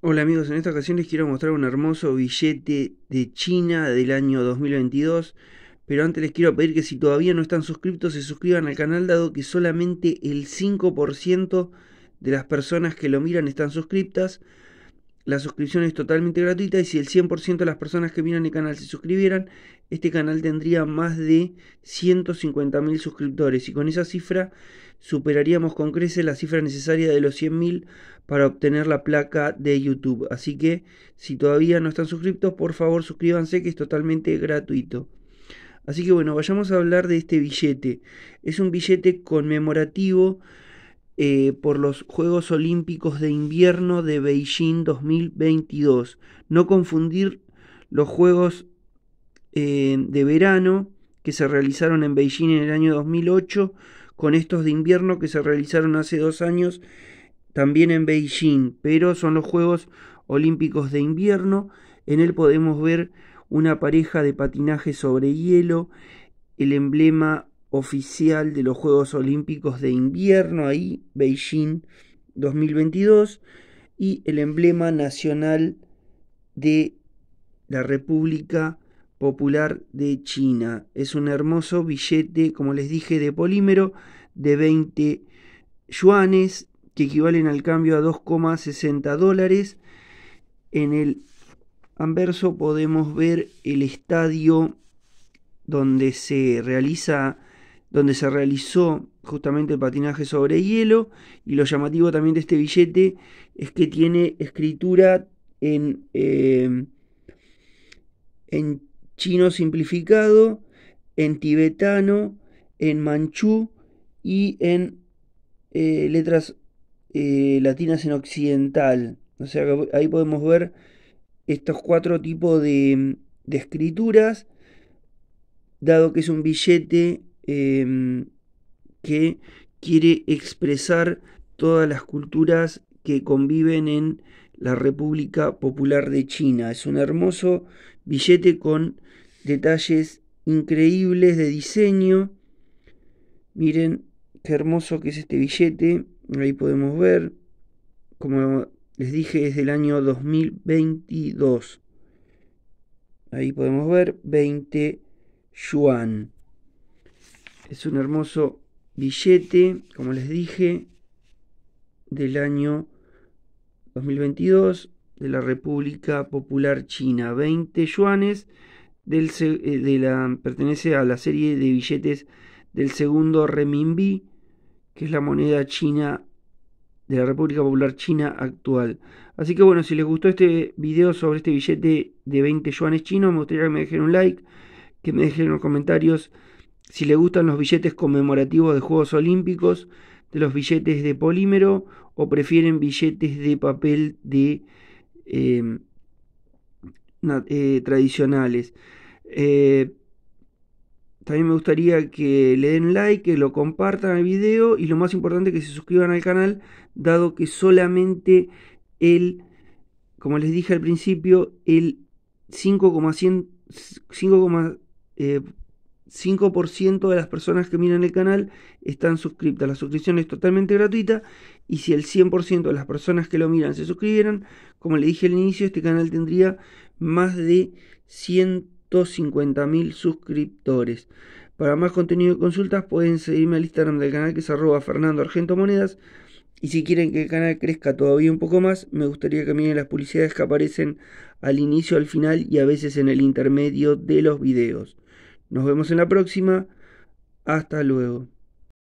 Hola amigos, en esta ocasión les quiero mostrar un hermoso billete de China del año 2022 pero antes les quiero pedir que si todavía no están suscritos se suscriban al canal dado que solamente el 5% de las personas que lo miran están suscriptas la suscripción es totalmente gratuita y si el 100% de las personas que miran el canal se suscribieran, este canal tendría más de 150.000 suscriptores y con esa cifra superaríamos con creces la cifra necesaria de los 100.000 para obtener la placa de YouTube. Así que si todavía no están suscriptos, por favor suscríbanse que es totalmente gratuito. Así que bueno, vayamos a hablar de este billete. Es un billete conmemorativo eh, por los Juegos Olímpicos de Invierno de Beijing 2022. No confundir los Juegos eh, de Verano que se realizaron en Beijing en el año 2008 con estos de invierno que se realizaron hace dos años también en Beijing, pero son los Juegos Olímpicos de Invierno. En él podemos ver una pareja de patinaje sobre hielo, el emblema oficial de los Juegos Olímpicos de Invierno, ahí, Beijing 2022, y el emblema nacional de la República Popular de China. Es un hermoso billete, como les dije, de polímero de 20 yuanes, que equivalen al cambio a 2,60 dólares. En el anverso podemos ver el estadio donde se realiza donde se realizó justamente el patinaje sobre hielo. Y lo llamativo también de este billete es que tiene escritura en, em, en chino simplificado, en tibetano, en manchú y en eh, letras eh, latinas en occidental. O sea, ahí podemos ver estos cuatro tipos de, de escrituras, dado que es un billete Em, que quiere expresar todas las culturas que conviven en la República Popular de China. Es un hermoso billete con detalles increíbles de diseño. Miren qué hermoso que es este billete. Ahí podemos ver. Como les dije, es del año 2022. Ahí podemos ver 20 yuan. Es un hermoso billete, como les dije, del año 2022 de la República Popular China. 20 yuanes del, eh, de la, pertenece a la serie de billetes del segundo renminbi, que es la moneda china de la República Popular China actual. Así que bueno, si les gustó este video sobre este billete de 20 yuanes chino, me gustaría que me dejen un like, que me dejen los comentarios si le gustan los billetes conmemorativos de Juegos Olímpicos, de los billetes de polímero o prefieren billetes de papel de eh, eh, tradicionales. Eh, también me gustaría que le den like, que lo compartan al video y lo más importante que se suscriban al canal, dado que solamente el, como les dije al principio, el 5,100 5, 5% de las personas que miran el canal están suscritas. La suscripción es totalmente gratuita y si el 100% de las personas que lo miran se suscribieran, como le dije al inicio, este canal tendría más de 150.000 suscriptores. Para más contenido y consultas pueden seguirme al Instagram del canal que es arroba Fernando Argento Monedas. Y si quieren que el canal crezca todavía un poco más, me gustaría que miren las publicidades que aparecen al inicio, al final y a veces en el intermedio de los videos. Nos vemos en la próxima. Hasta luego.